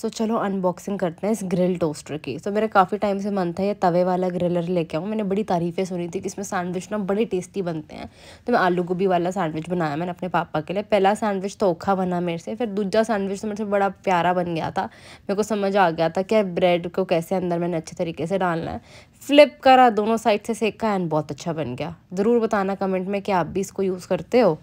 सो so, चलो unboxing करते हैं इस ग्रिल टोस्टर की सो so, मेरा काफ़ी टाइम से मन था ये तवे वाला ग्रिलर लेके आऊँ मैंने बड़ी तारीफ़ें सुनी थी कि इसमें सैंडविच ना बड़े टेस्टी बनते हैं तो मैं आलू गोभी वाला सैंडविच बनाया मैंने अपने पापा के लिए पहला सैंडविच तो ओखा बना मेरे से फिर दूसरा सैंडविच तो मेरे से बड़ा प्यारा बन गया था मेरे को समझ आ गया था कि ब्रेड को कैसे अंदर मैंने अच्छे तरीके से डालना है फ्लिप करा दोनों साइड से सेका एंड बहुत अच्छा बन गया ज़रूर बताना कमेंट में कि आप भी इसको यूज़ करते हो